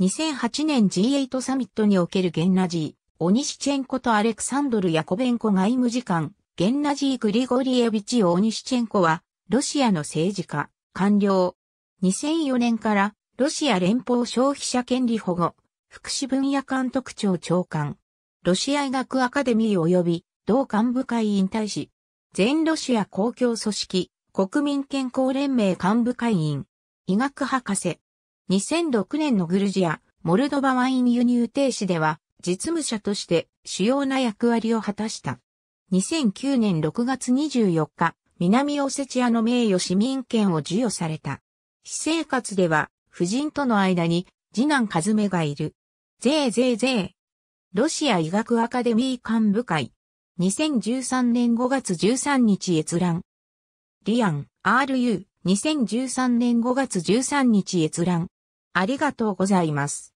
2008年 G8 サミットにおけるゲンナジー、オニシチェンコとアレクサンドル・ヤコベンコ外務次官、ゲンナジー・グリゴリエビチ・オニシチェンコは、ロシアの政治家、官僚。2004年から、ロシア連邦消費者権利保護、福祉分野監督庁長官、ロシア医学アカデミー及び、同幹部会員大使、全ロシア公共組織、国民健康連盟幹部会員、医学博士、2006年のグルジア、モルドバワイン輸入停止では、実務者として主要な役割を果たした。2009年6月24日、南オセチアの名誉市民権を授与された。私生活では、夫人との間に、次男カズメがいる。ぜーぜーぜー。ロシア医学アカデミー幹部会。2013年5月13日閲覧。リアン、RU、2013年5月13日閲覧。ありがとうございます。